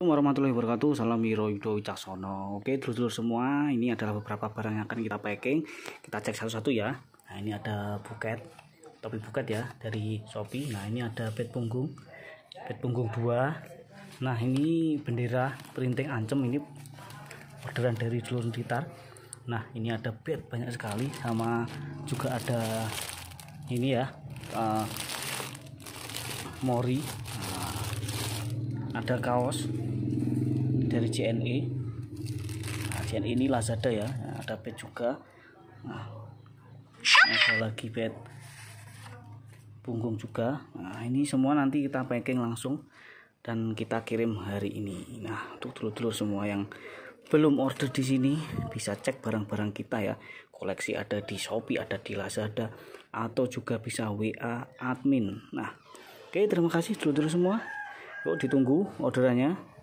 Assalamualaikum warahmatullahi wabarakatuh Salam yudho Wicaksono Oke dulur-dulur semua Ini adalah beberapa barang yang akan kita packing Kita cek satu-satu ya Nah ini ada buket Topi buket ya Dari Shopee Nah ini ada bed punggung Bed punggung dua. Nah ini bendera printing ancam Ini orderan dari dulur sekitar Nah ini ada bed banyak sekali Sama juga ada Ini ya uh, Mori nah, ada kaos dari JNE nah, JNE ini Lazada ya nah, ada bed juga nah, ada lagi pet punggung juga nah ini semua nanti kita packing langsung dan kita kirim hari ini nah untuk dulu-dulu semua yang belum order di sini bisa cek barang-barang kita ya koleksi ada di Shopee ada di Lazada atau juga bisa WA admin nah oke terima kasih dulu-dulu semua yuk ditunggu orderannya